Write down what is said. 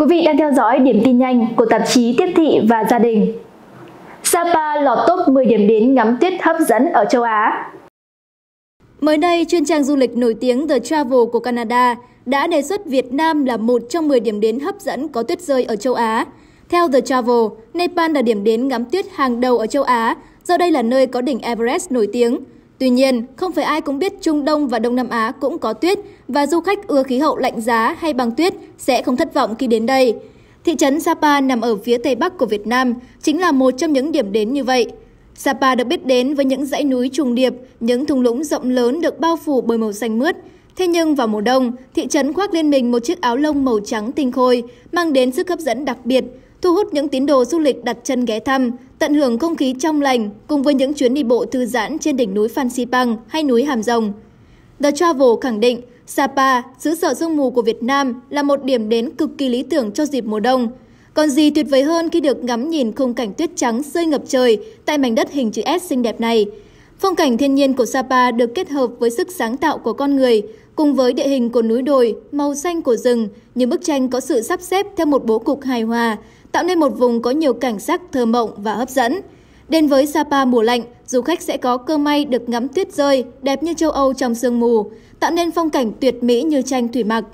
Quý vị đang theo dõi điểm tin nhanh của tạp chí Tiếp thị và Gia đình. Sapa lọt top 10 điểm đến ngắm tuyết hấp dẫn ở châu Á. Mới đây, chuyên trang du lịch nổi tiếng The Travel của Canada đã đề xuất Việt Nam là một trong 10 điểm đến hấp dẫn có tuyết rơi ở châu Á. Theo The Travel, Nepal là điểm đến ngắm tuyết hàng đầu ở châu Á, do đây là nơi có đỉnh Everest nổi tiếng. Tuy nhiên, không phải ai cũng biết Trung Đông và Đông Nam Á cũng có tuyết và du khách ưa khí hậu lạnh giá hay băng tuyết sẽ không thất vọng khi đến đây. Thị trấn Sapa nằm ở phía tây bắc của Việt Nam chính là một trong những điểm đến như vậy. Sapa được biết đến với những dãy núi trùng điệp, những thung lũng rộng lớn được bao phủ bởi màu xanh mướt. Thế nhưng vào mùa đông, thị trấn khoác lên mình một chiếc áo lông màu trắng tinh khôi, mang đến sức hấp dẫn đặc biệt, thu hút những tín đồ du lịch đặt chân ghé thăm, tận hưởng không khí trong lành cùng với những chuyến đi bộ thư giãn trên đỉnh núi Phan Xipang hay núi Hàm Rồng. The Travel khẳng định Sapa, xứ sở sương mù của Việt Nam, là một điểm đến cực kỳ lý tưởng cho dịp mùa đông. Còn gì tuyệt vời hơn khi được ngắm nhìn khung cảnh tuyết trắng rơi ngập trời tại mảnh đất hình chữ S xinh đẹp này. Phong cảnh thiên nhiên của Sapa được kết hợp với sức sáng tạo của con người, Cùng với địa hình của núi đồi, màu xanh của rừng, những bức tranh có sự sắp xếp theo một bố cục hài hòa, tạo nên một vùng có nhiều cảnh sắc thơ mộng và hấp dẫn. Đến với Sapa mùa lạnh, du khách sẽ có cơ may được ngắm tuyết rơi, đẹp như châu Âu trong sương mù, tạo nên phong cảnh tuyệt mỹ như tranh thủy mặc.